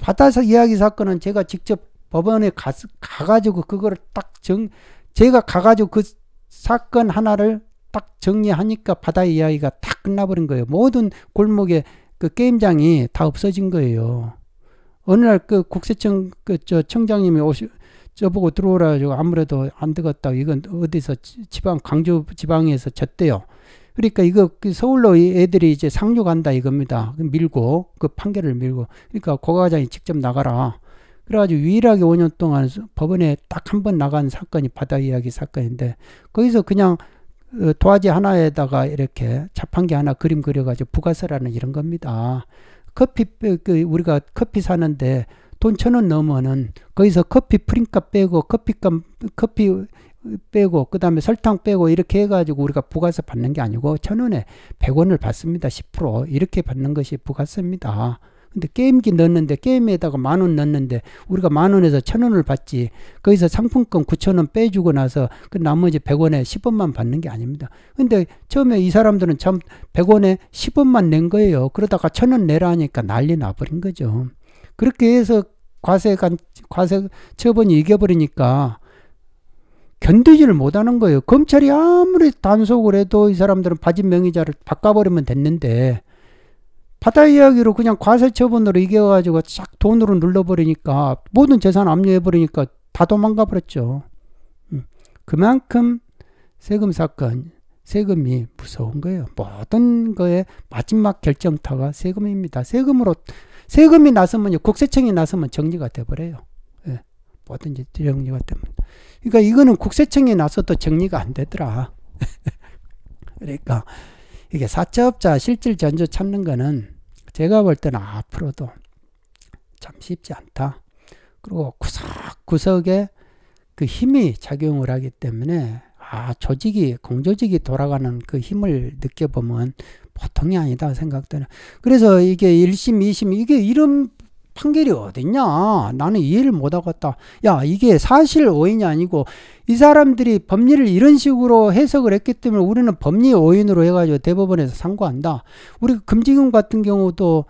바다 이야기 사건은 제가 직접 법원에 가, 서 가가지고 그거를 딱 정, 제가 가가지고 그 사건 하나를 딱 정리하니까 바다 이야기가 다 끝나버린 거예요. 모든 골목에 그 게임장이 다 없어진 거예요. 어느 날 그 국세청 그 저 청장님이 오시 저보고 들어오라 가지고 아무래도 안 되겠다. 이건 어디서 지방 광주 지방에서 졌대요. 그러니까 이거 그 서울로 애들이 이제 상륙한다 이겁니다. 밀고 그 판결을 밀고 그러니까 고과장이 직접 나가라. 그래가지고 유일하게 5년 동안 법원에 딱 한 번 나간 사건이 바다 이야기 사건인데 거기서 그냥 어, 도화지 하나에다가 이렇게 자판기 하나 그림 그려가지고 부가세라는 이런 겁니다. 커피 그 우리가 커피 사는데 돈 천 원 넘으면은 거기서 커피 프린값 빼고 커피값 커피 빼고 그 다음에 설탕 빼고 이렇게 해가지고 우리가 부가세 받는 게 아니고 천 원에 백 원을 받습니다. 10% 이렇게 받는 것이 부가세입니다. 근데 게임기 넣는데 게임에다가 만 원 넣는데 우리가 만 원에서 천 원을 받지 거기서 상품권 구천 원 빼주고 나서 그 나머지 백 원에 십 원만 받는 게 아닙니다. 근데 처음에 이 사람들은 참 백 원에 십 원만 낸 거예요. 그러다가 천 원 내라 하니까 난리 나버린 거죠. 그렇게 해서 과세 간 과세 처분이 이겨버리니까 견디지를 못하는 거예요. 검찰이 아무리 단속을 해도 이 사람들은 바진 명의자를 바꿔버리면 됐는데 바다 이야기로 그냥 과세 처분으로 이겨가지고 쫙 돈으로 눌러버리니까 모든 재산 압류해버리니까 다 도망가 버렸죠. 음. 그만큼 세금 사건, 세금이 무서운 거예요. 모든 뭐 거에 마지막 결정타가 세금입니다. 세금으로 세금이 나서면 국세청이 나서면 정리가 돼버려요. 예, 뭐든지 정리가 됩니다. 그러니까 이거는 국세청이 나서도 정리가 안 되더라. 그러니까 이게 사채업자 실질 전조 찾는 거는 제가 볼 때는 앞으로도 참 쉽지 않다. 그리고 구석구석에 그 힘이 작용을 하기 때문에 아 조직이 공조직이 돌아가는 그 힘을 느껴보면 보통이 아니다 생각되는 그래서 이게 일심이심 이게 이런 판결이 어딨냐 나는 이해를 못하겠다 야 이게 사실 오인이 아니고 이 사람들이 법리를 이런 식으로 해석을 했기 때문에 우리는 법리 오인으로 해가지고 대법원에서 상고한다 우리 그 금지금 같은 경우도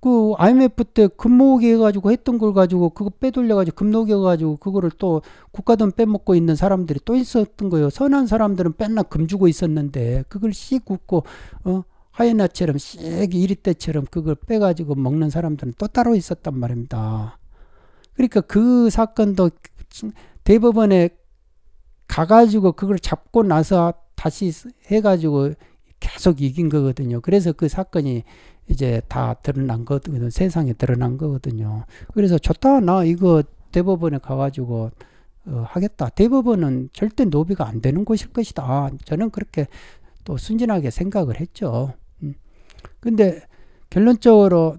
그 IMF 때 금목이 해가지고 했던 걸 가지고 그거 빼돌려가지고 금녹여가지고 그거를 또 국가돈 빼먹고 있는 사람들이 또 있었던 거예요. 선한 사람들은 맨날 금주고 있었는데 그걸 씩 웃고 어 하이나처럼쎄씩이리때처럼 그걸 빼가지고 먹는 사람들은 또 따로 있었단 말입니다. 그러니까 그 사건도 대법원에 가가지고 그걸 잡고 나서 다시 해가지고 계속 이긴 거거든요. 그래서 그 사건이 이제 다 드러난 거거든요. 세상에 드러난 거거든요. 그래서 좋다. 나 이거 대법원에 가가지고 어, 하겠다. 대법원은 절대 노비가 안 되는 곳일 것이다. 저는 그렇게 또 순진하게 생각을 했죠. 근데 결론적으로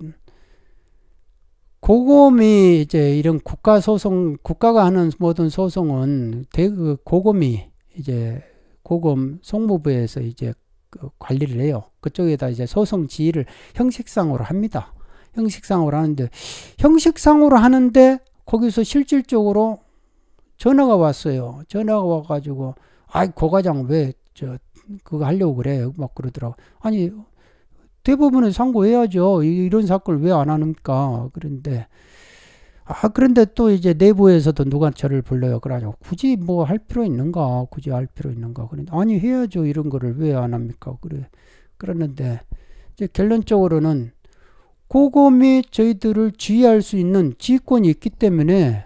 고금이 이제 이런 국가 소송, 국가가 하는 모든 소송은 대 그 고금이 이제 고금 송무부에서 이제 그 관리를 해요. 그쪽에다 이제 소송 지휘를 형식상으로 합니다. 형식상으로 하는데 형식상으로 하는데 거기서 실질적으로 전화가 왔어요. 전화가 와가지고 아이 고과장 왜 저 그거 하려고 그래 요막 그러더라고. 아니 대부분은 상고해야죠. 이런 사건을 왜 안 하니까. 그런데, 아, 그런데 또 이제 내부에서도 누가 저를 불러요. 그러죠. 굳이 뭐 할 필요 있는가? 굳이 할 필요 있는가? 그런데, 아니, 해야죠. 이런 거를 왜 안 합니까? 그래. 그랬는데 이제 결론적으로는 고검이 저희들을 지휘할 수 있는 지휘권이 있기 때문에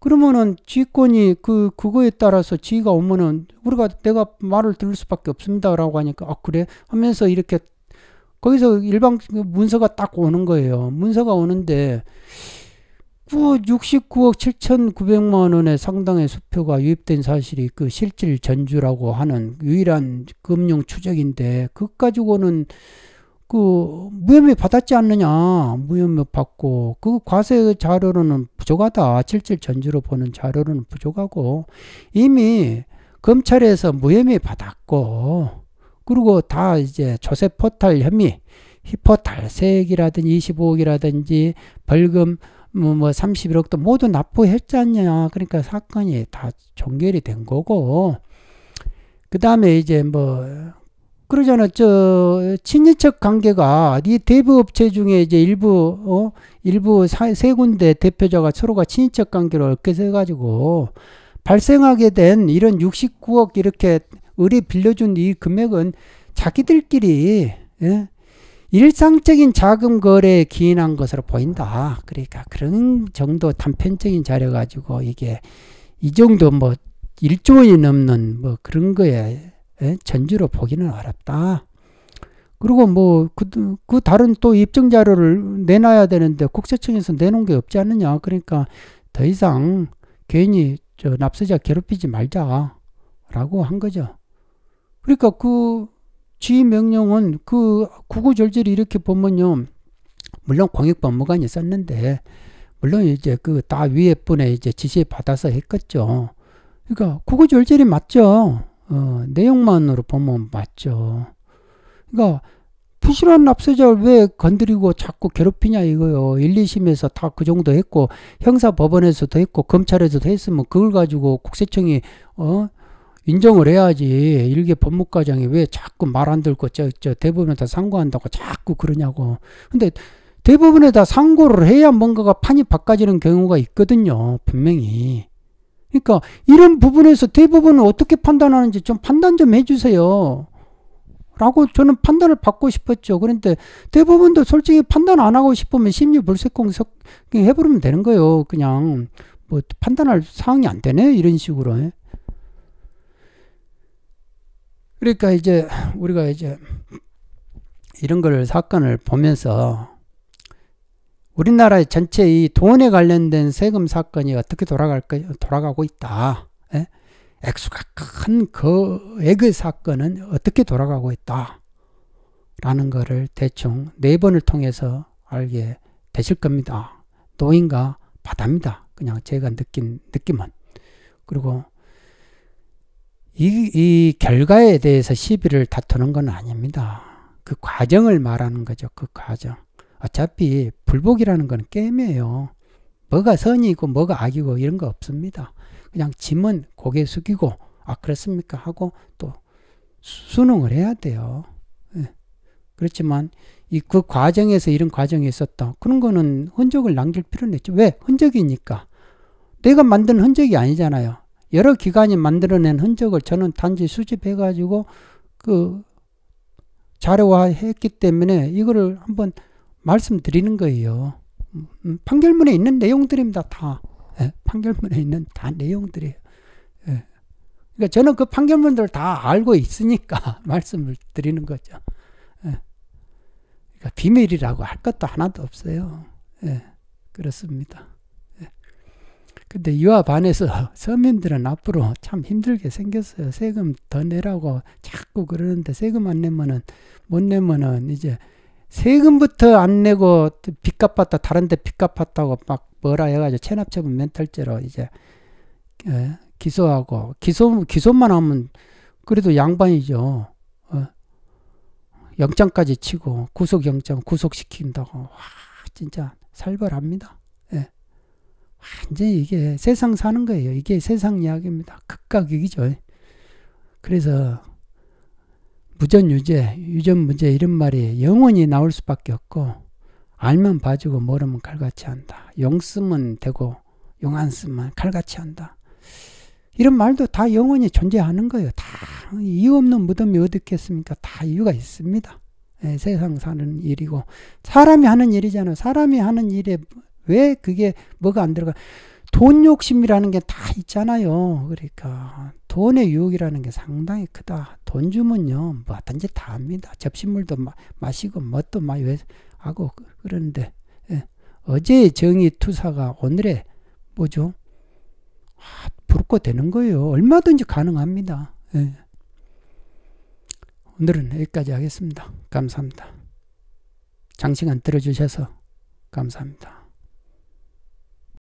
그러면은 지휘권이 그 그거에 따라서 지휘가 오면은 우리가 내가 말을 들을 수밖에 없습니다라고 하니까 아 그래 하면서 이렇게 거기서 일방 그 문서가 딱 오는 거예요. 문서가 오는데 9, 69억 7,900만 원의 상당의 수표가 유입된 사실이 그 실질 전주라고 하는 유일한 금융 추적인데 그 가지고는 그 무혐의 받았지 않느냐 무혐의 받고 그 과세 자료로는 부족하다 실질 전주로 보는 자료로는 부족하고 이미 검찰에서 무혐의 받았고 그리고 다 이제 조세 포탈 혐의, 히포탈세액이라든지 25억이라든지 벌금 뭐, 뭐 31억도 모두 납부했잖냐. 그러니까 사건이 다 종결이 된 거고. 그 다음에 이제 뭐, 그러잖아. 저, 친인척 관계가 이 대부업체 중에 이제 일부, 어, 일부 사, 세 군데 대표자가 서로가 친인척 관계로 얽게서 가지고 발생하게 된 이런 69억 이렇게 을이 빌려준 이 금액은 자기들끼리 예? 일상적인 자금 거래에 기인한 것으로 보인다. 그러니까 그런 정도 단편적인 자료 가지고 이게 이 정도 뭐 1조 원이 넘는 뭐 그런 거에 예? 전주로 보기는 어렵다. 그리고 뭐그 그 다른 또 입증 자료를 내놔야 되는데 국세청에서 내놓은 게 없지 않느냐. 그러니까 더 이상 괜히 저 납세자 괴롭히지 말자라고 한 거죠. 그러니까 그 지휘 명령은 그 구구절절히 이렇게 보면요. 물론 공익법무관이 썼는데 물론 이제 그 다 위에 분에 이제 지시 받아서 했겠죠. 그러니까 구구절절이 맞죠. 어, 내용만으로 보면 맞죠. 그러니까 부실한 납세자를 왜 건드리고 자꾸 괴롭히냐 이거요. 1, 2심에서 다 그 정도 했고 형사법원에서도 했고 검찰에서도 했으면 그걸 가지고 국세청이 어 인정을 해야지 일개 법무과장이 왜 자꾸 말 안 들고 저, 저대부분에다 상고한다고 자꾸 그러냐고 근데 대부분에다 상고를 해야 뭔가가 판이 바꿔지는 경우가 있거든요 분명히 그러니까 이런 부분에서 대부분은 어떻게 판단하는지 좀 판단 좀 해주세요 라고 저는 판단을 받고 싶었죠. 그런데 대부분도 솔직히 판단 안 하고 싶으면 심리 불색공 해버리면 되는 거예요. 그냥 뭐 판단할 상황이 안 되네 이런 식으로. 그러니까 이제 우리가 이제 이런 걸 사건을 보면서 우리나라의 전체 이 돈에 관련된 세금 사건이 어떻게 돌아갈 거 돌아가고 있다. 예? 액수가 큰 그액의 사건은 어떻게 돌아가고 있다. 라는 거를 대충 네 번을 통해서 알게 되실 겁니다. 노인과 바다입니다. 그냥 제가 느낀 느낌은. 그리고 이, 이 결과에 대해서 시비를 다투는 건 아닙니다. 그 과정을 말하는 거죠. 그 과정. 어차피 불복이라는 건 게임이에요. 뭐가 선이고 뭐가 악이고 이런 거 없습니다. 그냥 짐은 고개 숙이고 아 그렇습니까 하고 또 수능을 해야 돼요. 예. 그렇지만 이 그 과정에서 이런 과정이 있었다. 그런 거는 흔적을 남길 필요는 있죠. 왜? 흔적이니까. 내가 만든 흔적이 아니잖아요. 여러 기관이 만들어낸 흔적을 저는 단지 수집해가지고 그 자료화했기 때문에 이거를 한번 말씀드리는 거예요. 음, 판결문에 있는 내용들입니다. 다 예, 판결문에 있는 다 내용들이에요. 예. 그러니까 저는 그 판결문들 다 알고 있으니까 말씀을 드리는 거죠. 예. 그러니까 비밀이라고 할 것도 하나도 없어요. 예, 그렇습니다. 근데 이와 반해서 서민들은 앞으로 참 힘들게 생겼어요. 세금 더 내라고 자꾸 그러는데 세금 안 내면은 못 내면은 이제 세금부터 안 내고 빚 갚았다 다른데 빚 갚았다고 막 뭐라 해가지고 체납처분 멘탈죄로 이제 예, 기소하고 기소 기소만 하면 그래도 양반이죠. 어, 영장까지 치고 구속영장 구속시킨다고 와 진짜 살벌합니다. 예. 완전히 이게 세상 사는 거예요. 이게 세상 이야기입니다. 극각이죠 그래서 무전유죄, 유전무죄 이런 말이 영원히 나올 수밖에 없고 알면 봐주고 모르면 칼같이 한다. 용 쓰면 되고 용안 쓰면 칼같이 한다. 이런 말도 다 영원히 존재하는 거예요. 다 이유 없는 무덤이 어딨겠습니까? 다 이유가 있습니다. 예, 세상 사는 일이고 사람이 하는 일이잖아요. 사람이 하는 일에 왜 그게 뭐가 안 들어가? 돈 욕심이라는 게 다 있잖아요. 그러니까 돈의 유혹이라는 게 상당히 크다. 돈 주면요 뭐든지 다 합니다. 접시물도 마, 마시고 뭣도 막 하고 그, 그러는데 예. 어제의 정의 투사가 오늘의 뭐죠? 아, 부럽고 되는 거예요. 얼마든지 가능합니다. 예. 오늘은 여기까지 하겠습니다. 감사합니다. 장시간 들어주셔서 감사합니다.